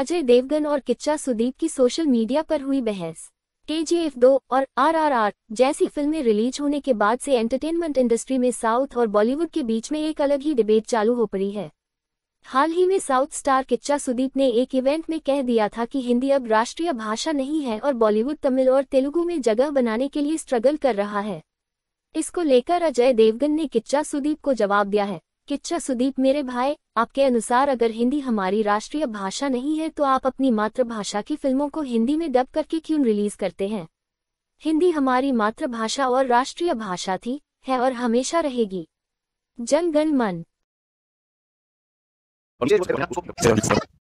अजय देवगन और किच्चा सुदीप की social media पर हुई बहस के जी एफ दो और आर आर आर जैसी फिल्में रिलीज होने के बाद से एंटरटेनमेंट इंडस्ट्री में साउथ और बॉलीवुड के बीच में एक अलग ही डिबेट चालू हो पड़ी है हाल ही में साउथ स्टार किच्चा सुदीप ने एक इवेंट में कह दिया था कि हिंदी अब राष्ट्रीय भाषा नहीं है और बॉलीवुड तमिल और तेलुगु में जगह बनाने के लिए स्ट्रगल कर रहा है इसको लेकर अजय देवगन ने किच्चा सुदीप को जवाब दिया है किच्चा सुदीप मेरे भाई आपके अनुसार अगर हिंदी हमारी राष्ट्रीय भाषा नहीं है तो आप अपनी मातृभाषा की फिल्मों को हिंदी में डब करके क्यों रिलीज करते हैं हिंदी हमारी मातृभाषा और राष्ट्रीय भाषा थी है और हमेशा रहेगी जन गण मन